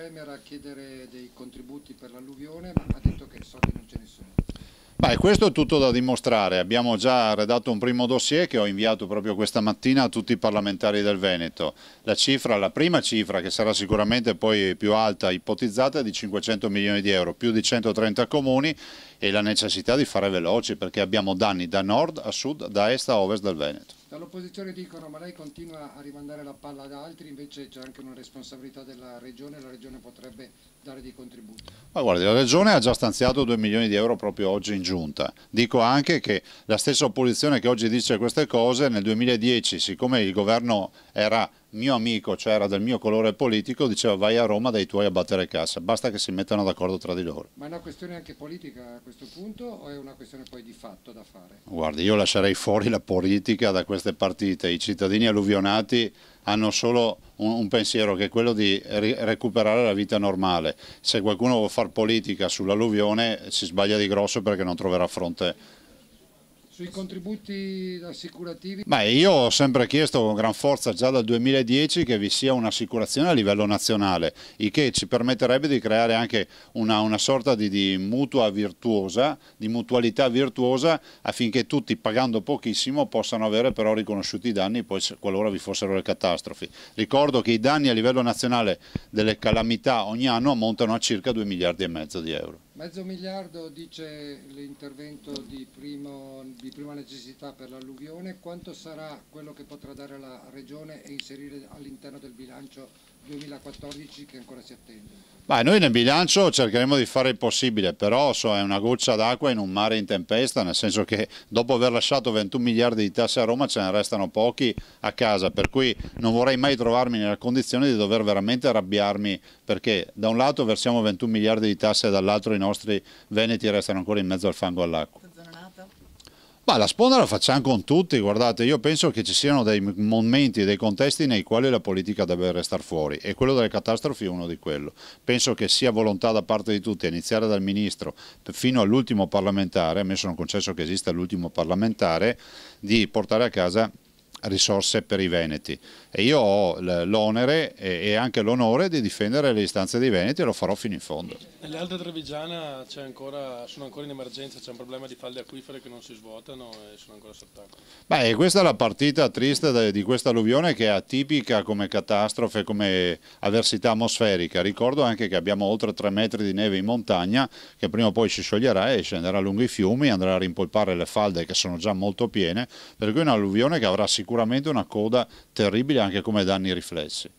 Premier a chiedere dei contributi per l'alluvione, ma ha detto che soldi non ce ne sono. Beh, questo è tutto da dimostrare. Abbiamo già redatto un primo dossier che ho inviato proprio questa mattina a tutti i parlamentari del Veneto. La cifra, la prima cifra, che sarà sicuramente poi più alta ipotizzata, è di 500 milioni di euro, più di 130 comuni e la necessità di fare veloci perché abbiamo danni da nord a sud, da est a ovest del Veneto. Dall'opposizione dicono ma lei continua a rimandare la palla ad altri, invece c'è anche una responsabilità della Regione, la Regione potrebbe dare dei contributi. Ma guardi, la Regione ha già stanziato 2 milioni di euro proprio oggi in giunta. Dico anche che la stessa opposizione che oggi dice queste cose nel 2010, siccome il governo era mio amico, cioè era del mio colore politico, diceva vai a Roma dai tuoi a battere cassa, basta che si mettano d'accordo tra di loro. Ma è una questione anche politica a questo punto o è una questione poi di fatto da fare? Guardi, io lascerei fuori la politica da queste partite, i cittadini alluvionati hanno solo un, un pensiero che è quello di recuperare la vita normale. Se qualcuno vuole fare politica sull'alluvione si sbaglia di grosso perché non troverà fronte sui contributi assicurativi? Beh, io ho sempre chiesto con gran forza già dal 2010 che vi sia un'assicurazione a livello nazionale, il che ci permetterebbe di creare anche una, una sorta di, di mutua virtuosa, di mutualità virtuosa affinché tutti pagando pochissimo possano avere però riconosciuti i danni poi qualora vi fossero le catastrofi. Ricordo che i danni a livello nazionale delle calamità ogni anno ammontano a circa 2 miliardi e mezzo di euro. Mezzo miliardo dice l'intervento di, di, prima necessità per l'alluvione, quanto sarà quello che potrà dare la Regione e inserire all'interno del bilancio 2014 che ancora si attende? Beh, noi nel bilancio cercheremo di fare il possibile, però so, è una goccia d'acqua in un mare in tempesta, nel senso che dopo aver lasciato 21 miliardi di tasse a Roma ce ne restano pochi a casa, per cui non vorrei mai trovarmi nella condizione di dover veramente arrabbiarmi perché da un lato versiamo 21 miliardi di tasse e dall'altro i nostri nostri veneti restano ancora in mezzo al fango all'acqua. Ma la sponda la facciamo con tutti, guardate, io penso che ci siano dei momenti, dei contesti nei quali la politica deve restare fuori e quello delle catastrofi è uno di quello. Penso che sia volontà da parte di tutti, a iniziare dal ministro fino all'ultimo parlamentare, a me sono concesso che esista l'ultimo parlamentare, di portare a casa risorse per i Veneti e io ho l'onere e anche l'onore di difendere le istanze dei Veneti e lo farò fino in fondo. Nell'Alta Trevigiana ancora, sono ancora in emergenza, c'è un problema di falde acquifere che non si svuotano e sono ancora sott'acqua. Beh, questa è la partita triste di questa alluvione che è atipica come catastrofe, come avversità atmosferica. Ricordo anche che abbiamo oltre 3 metri di neve in montagna che prima o poi si scioglierà e scenderà lungo i fiumi, andrà a rimpolpare le falde che sono già molto piene, per cui è un'alluvione che avrà sicuramente sicuramente una coda terribile anche come danni riflessi.